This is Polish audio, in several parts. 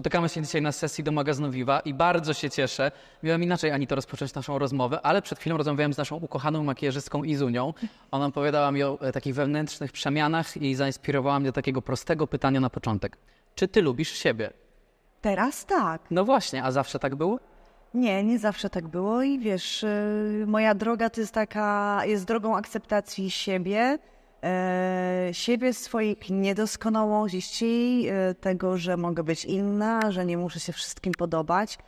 Spotykamy się dzisiaj na sesji do magazynu Viva i bardzo się cieszę. Miałem inaczej ani to rozpocząć naszą rozmowę, ale przed chwilą rozmawiałem z naszą ukochaną makijażystką Izunią. Ona opowiadała mi o e, takich wewnętrznych przemianach i zainspirowała mnie do takiego prostego pytania na początek. Czy ty lubisz siebie? Teraz tak. No właśnie, a zawsze tak było? Nie, nie zawsze tak było i wiesz, y, moja droga to jest taka, jest drogą akceptacji siebie, E, siebie, swoich niedoskonałości, tego, że mogę być inna, że nie muszę się wszystkim podobać.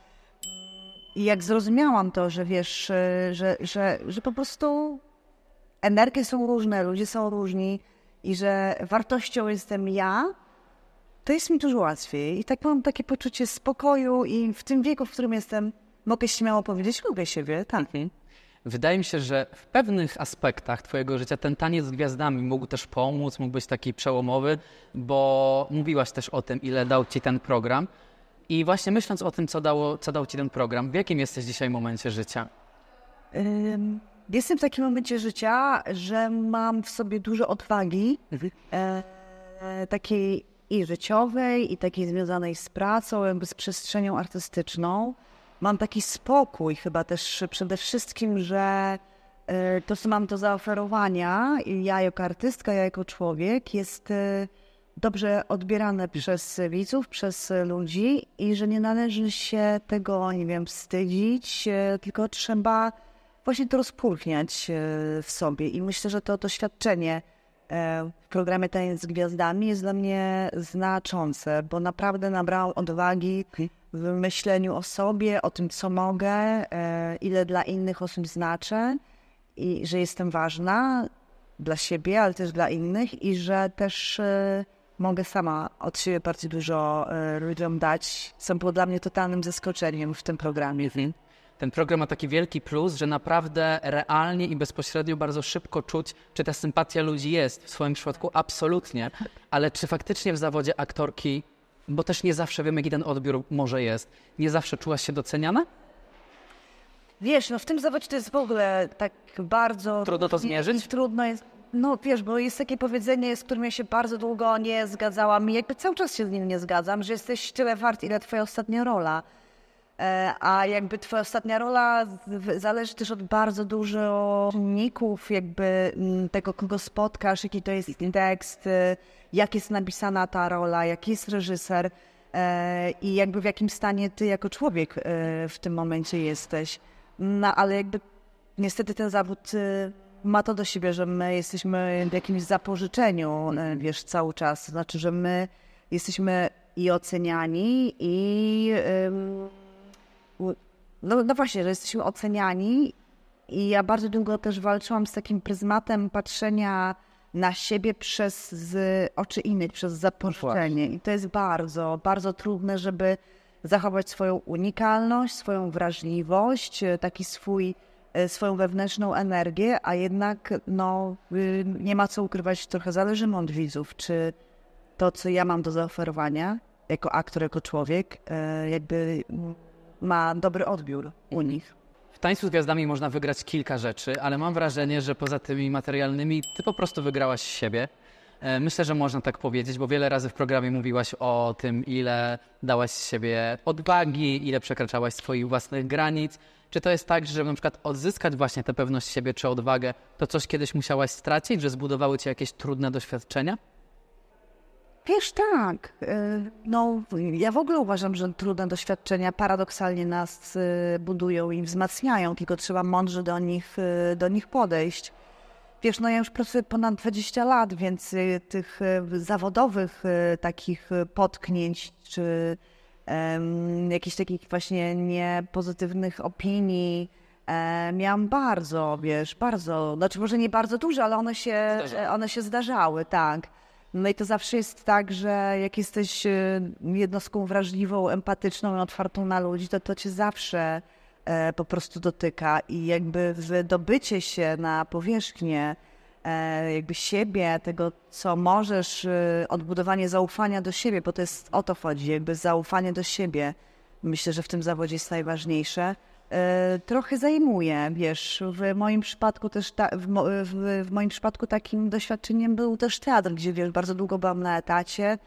I jak zrozumiałam to, że wiesz, e, że, że, że po prostu energie są różne, ludzie są różni i że wartością jestem ja, to jest mi dużo łatwiej. I tak mam takie poczucie spokoju i w tym wieku, w którym jestem, mogę śmiało powiedzieć, lubię siebie, tak. Mhm. Wydaje mi się, że w pewnych aspektach Twojego życia ten taniec z gwiazdami mógł też pomóc, mógł być taki przełomowy, bo mówiłaś też o tym, ile dał Ci ten program. I właśnie myśląc o tym, co, dało, co dał Ci ten program, w jakim jesteś dzisiaj momencie życia? Jestem w takim momencie życia, że mam w sobie dużo odwagi, mhm. e, takiej i życiowej, i takiej związanej z pracą, jakby z przestrzenią artystyczną mam taki spokój chyba też przede wszystkim, że e, to, co mam do zaoferowania, ja jako artystka, ja jako człowiek, jest e, dobrze odbierane przez widzów, przez ludzi i że nie należy się tego, nie wiem, wstydzić, e, tylko trzeba właśnie to rozpulchniać w sobie. I myślę, że to doświadczenie w programie Taniec z Gwiazdami jest dla mnie znaczące, bo naprawdę nabrał odwagi. Okay w myśleniu o sobie, o tym, co mogę, e, ile dla innych osób znaczę i że jestem ważna dla siebie, ale też dla innych i że też e, mogę sama od siebie bardzo dużo e, ludziom dać. Są było dla mnie totalnym zaskoczeniem w tym programie. Mhm. Ten program ma taki wielki plus, że naprawdę realnie i bezpośrednio bardzo szybko czuć, czy ta sympatia ludzi jest. W swoim przypadku absolutnie, ale czy faktycznie w zawodzie aktorki bo też nie zawsze wiemy, jaki ten odbiór może jest. Nie zawsze czułaś się doceniana? Wiesz, no w tym zawodzie to jest w ogóle tak bardzo... Trudno to zmierzyć? Trudno jest. No wiesz, bo jest takie powiedzenie, z którym ja się bardzo długo nie zgadzałam i jakby cały czas się z nim nie zgadzam, że jesteś tyle wart, ile twoja ostatnia rola. E, a jakby twoja ostatnia rola zależy też od bardzo dużo czynników, jakby mm, tego, kogo spotkasz, jaki to jest tekst, y, jak jest napisana ta rola, jaki jest reżyser e, i jakby w jakim stanie ty jako człowiek e, w tym momencie jesteś. No ale jakby niestety ten zawód y, ma to do siebie, że my jesteśmy w jakimś zapożyczeniu, wiesz, cały czas. Znaczy, że my jesteśmy i oceniani, i... Yy no, no właśnie, że jesteśmy oceniani i ja bardzo długo też walczyłam z takim pryzmatem patrzenia na siebie przez z oczy innych, przez zaproszenie. I to jest bardzo, bardzo trudne, żeby zachować swoją unikalność, swoją wrażliwość, e, taki swój, e, swoją wewnętrzną energię, a jednak no, y, nie ma co ukrywać, trochę zależy od widzów, czy to, co ja mam do zaoferowania jako aktor, jako człowiek, e, jakby mm, ma dobry odbiór u mhm. nich. W Tańcu z Gwiazdami można wygrać kilka rzeczy, ale mam wrażenie, że poza tymi materialnymi ty po prostu wygrałaś siebie. E, myślę, że można tak powiedzieć, bo wiele razy w programie mówiłaś o tym, ile dałaś siebie odwagi, ile przekraczałaś swoich własnych granic. Czy to jest tak, że żeby na przykład odzyskać właśnie tę pewność siebie czy odwagę, to coś kiedyś musiałaś stracić, że zbudowały cię jakieś trudne doświadczenia? Wiesz, tak. Y, no, ja w ogóle uważam, że trudne doświadczenia paradoksalnie nas y, budują i wzmacniają, tylko trzeba mądrze do nich, y, do nich podejść. Wiesz, no ja już pracuję ponad 20 lat, więc tych zawodowych takich potknięć czy um, jakichś takich właśnie niepozytywnych opinii, E, miałam bardzo, wiesz, bardzo, znaczy może nie bardzo dużo, ale one się, e, one się zdarzały, tak. No i to zawsze jest tak, że jak jesteś y, jednostką wrażliwą, empatyczną i otwartą na ludzi, to to cię zawsze e, po prostu dotyka i jakby wydobycie się na powierzchnię e, jakby siebie, tego co możesz, y, odbudowanie zaufania do siebie, bo to jest o to chodzi, jakby zaufanie do siebie. Myślę, że w tym zawodzie jest najważniejsze. E, trochę zajmuje, wiesz, w moim przypadku też ta, w, w, w, moim przypadku takim doświadczeniem był też teatr, gdzie wiesz, bardzo długo byłam na etacie,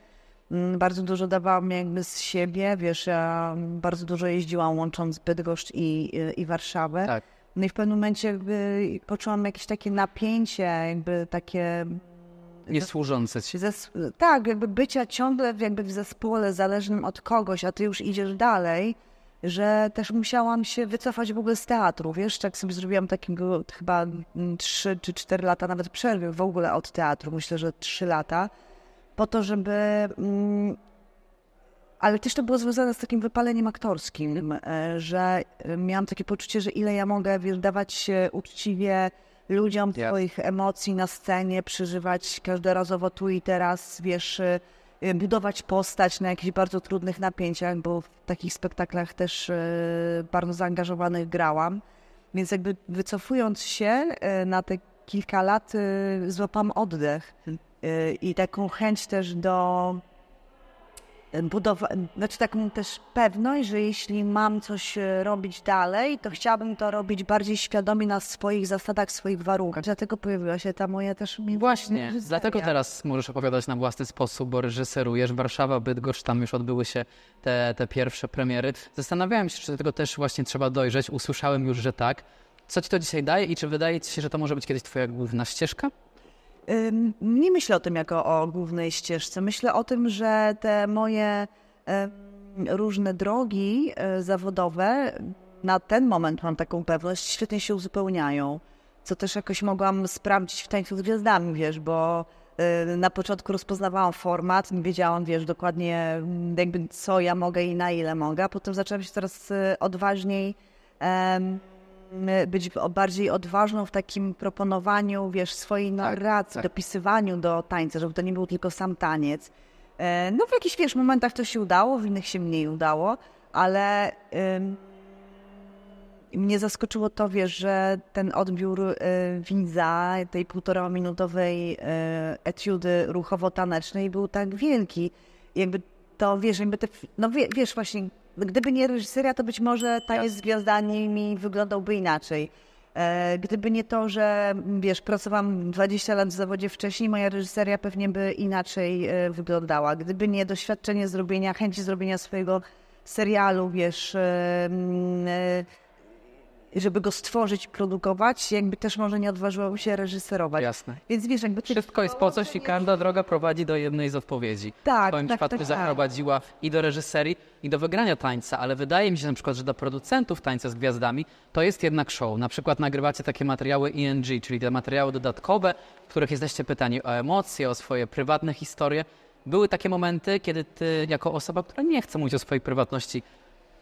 mm, bardzo dużo dawałam jakby z siebie, wiesz, ja bardzo dużo jeździłam łącząc Bydgoszcz i, i Warszawę. Tak. No i w pewnym momencie jakby poczułam jakieś takie napięcie, jakby takie... Niesłużące ci. Zes, tak, jakby bycia ciągle jakby w zespole zależnym od kogoś, a ty już idziesz dalej że też musiałam się wycofać w ogóle z teatru. Wiesz, tak sobie zrobiłam takim chyba 3 czy 4 lata nawet przerwy w ogóle od teatru, myślę, że 3 lata, po to, żeby. Mm, ale też to było związane z takim wypaleniem aktorskim, e, że miałam takie poczucie, że ile ja mogę dawać uczciwie ludziom swoich emocji na scenie, przeżywać każdorazowo tu i teraz, wiesz E, budować postać na jakichś bardzo trudnych napięciach, bo w takich spektaklach też e, bardzo zaangażowanych grałam. Więc jakby wycofując się e, na te kilka lat, złapam oddech i taką chęć też do E, budowa, znaczy taką też pewność, że jeśli mam coś e, robić dalej, to chciałabym to robić bardziej świadomie na swoich zasadach, swoich warunkach. Dlatego pojawiła się ta moja też miłość. Właśnie, reżyseria. dlatego teraz możesz opowiadać na własny sposób, bo reżyserujesz Warszawa, Bydgoszcz, tam już odbyły się te, te pierwsze premiery. Zastanawiałem się, czy do tego też właśnie trzeba dojrzeć. Usłyszałem już, że tak. Co ci to dzisiaj daje i czy wydaje ci się, że to może być kiedyś twoja główna ścieżka? nie myślę o tym jako o głównej ścieżce. Myślę o tym, że te moje różne drogi e, zawodowe na ten moment mam taką pewność, świetnie się uzupełniają. Co też jakoś mogłam sprawdzić w tańcu z gwiazdami, wiesz, bo y, na początku rozpoznawałam format, nie wiedziałam, wiesz, dokładnie mm, jakby co ja mogę i na ile mogę, a potem zaczęłam się coraz y, odważniej być bardziej odważną w takim proponowaniu, wiesz, swojej tak, narracji, tak, tak. dopisywaniu do tańca, żeby to nie był tylko sam taniec. E, no w jakichś, wiesz, momentach to się udało, w innych się mniej udało, ale mnie zaskoczyło to, wiesz, że ten odbiór y, widza tej półtorominutowej y, e, etiudy ruchowo-tanecznej był tak wielki. Jakby to, wiesz, jakby te, no wiesz, właśnie Gdyby nie reżyseria, to być może Taniec tak. z Gwiazdami wyglądałby inaczej. E, gdyby nie to, że wiesz, pracowałam 20 lat w zawodzie wcześniej, moja reżyseria pewnie by inaczej e, wyglądała. Gdyby nie doświadczenie zrobienia, chęci zrobienia swojego serialu, wiesz, e, mm, żeby go stworzyć, produkować, jakby też może nie odważyłam się reżyserować. Jasne. Więc wiesz, jakby... Wszystko jest po coś i każda droga prowadzi do jednej z odpowiedzi. Tak, W moim tak, przypadku tak, tak. zaprowadziła tak. i do reżyserii, i do wygrania tańca, ale wydaje mi się na przykład, że dla producentów tańca z gwiazdami to jest jednak show. Na przykład nagrywacie takie materiały ING, e czyli te materiały dodatkowe, w których jesteście pytani o emocje, o swoje prywatne historie. Były takie momenty, kiedy ty, jako osoba, która nie chce mówić o swojej prywatności,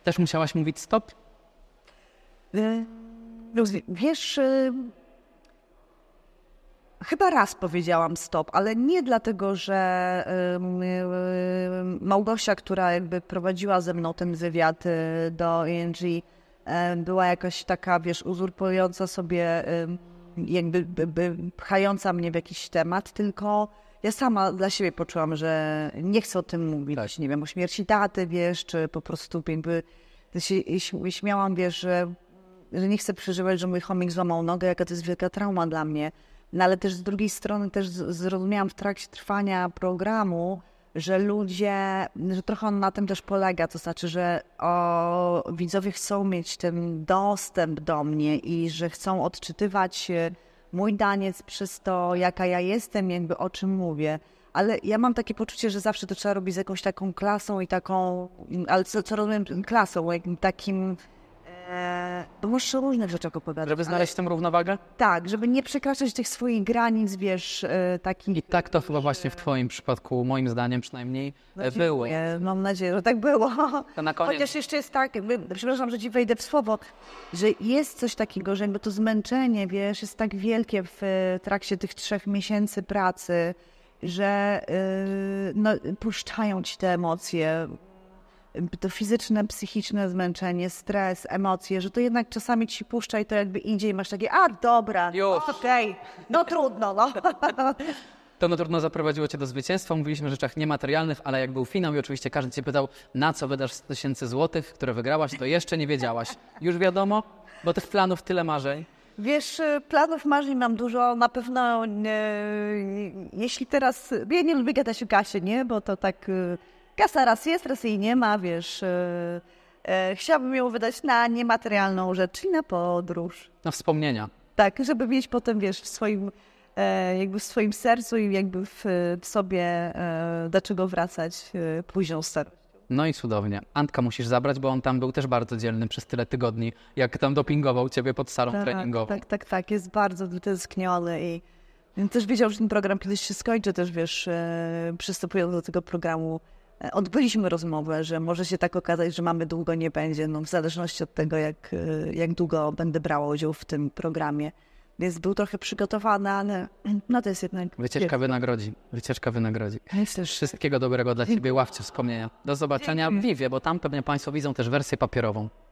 też musiałaś mówić stop, Yy, wiesz, yy, chyba raz powiedziałam stop, ale nie dlatego, że yy, Małgosia, która jakby prowadziła ze mną ten wywiad do ING, była jakaś taka, wiesz, uzurpująca sobie, jakby pchająca mnie w jakiś temat, tylko ja sama dla siebie poczułam, że nie chcę o tym mówić. Tak. Nie wiem, o śmierci taty, wiesz, czy po prostu jakby się śmiałam, wiesz, że że nie chcę przeżywać, że mój chomik złamał nogę, jaka to jest wielka trauma dla mnie. No ale też z drugiej strony też zrozumiałam w trakcie trwania programu, że ludzie, że trochę on na tym też polega, to znaczy, że o, widzowie chcą mieć ten dostęp do mnie i że chcą odczytywać e, mój daniec przez to, jaka ja jestem, jakby o czym mówię. Ale ja mam takie poczucie, że zawsze to trzeba robić z jakąś taką klasą i taką, ale co, co rozumiem klasą, takim Możesz muszę różnych rzeczach opowiadać. Żeby znaleźć ale... tę równowagę? Tak, żeby nie przekraczać tych swoich granic, wiesz, e, takim. I tak to e, chyba właśnie w twoim przypadku, moim zdaniem przynajmniej, no, e, było. mam nadzieję, że tak było. To na koniec. Chociaż jeszcze jest tak, przepraszam, że ci wejdę w słowo, że jest coś takiego, że jakby to zmęczenie, wiesz, jest tak wielkie w trakcie tych trzech miesięcy pracy, że no, puszczają ci te emocje, to fizyczne, psychiczne zmęczenie, stres, emocje, że to jednak czasami ci puszcza i to jakby idzie i masz takie, a dobra, okej, okay, no trudno, no. To no trudno zaprowadziło Cię do zwycięstwa. Mówiliśmy o rzeczach niematerialnych, ale jak był finał i oczywiście każdy Cię pytał, na co wydasz 100 tysięcy złotych, które wygrałaś, to jeszcze nie wiedziałaś. Już wiadomo, bo tych planów tyle marzeń. Wiesz, y, planów marzeń mam dużo. Na pewno, nie, y, jeśli teraz. Ja nie lubię gadać o kasie, nie? Bo to tak y, Kasa raz jest, raz jej nie ma, wiesz. E, e, chciałabym ją wydać na niematerialną rzecz, czyli na podróż. Na wspomnienia. Tak, żeby mieć potem, wiesz, w swoim, e, jakby w swoim sercu i jakby w, w sobie e, do wracać wracać e, późną starość. No i cudownie. Antka musisz zabrać, bo on tam był też bardzo dzielny przez tyle tygodni, jak tam dopingował ciebie pod salą tak, treningową. Tak, tak, tak. Jest bardzo wytęskniony i też wiedział, że ten program kiedyś się skończy, też wiesz, przystępując do tego programu E, odbyliśmy rozmowę, że może się tak okazać, że mamy długo nie będzie, no, w zależności od tego, jak, e, jak długo będę brała udział w tym programie. Więc był trochę przygotowany, ale no to jest jednak... Wycieczka wynagrodzi. Wycieczka wynagrodzi. Też... Wszystkiego dobrego dla Ciebie, ławcie wspomnienia. Do zobaczenia w Vivie, bo tam pewnie Państwo widzą też wersję papierową.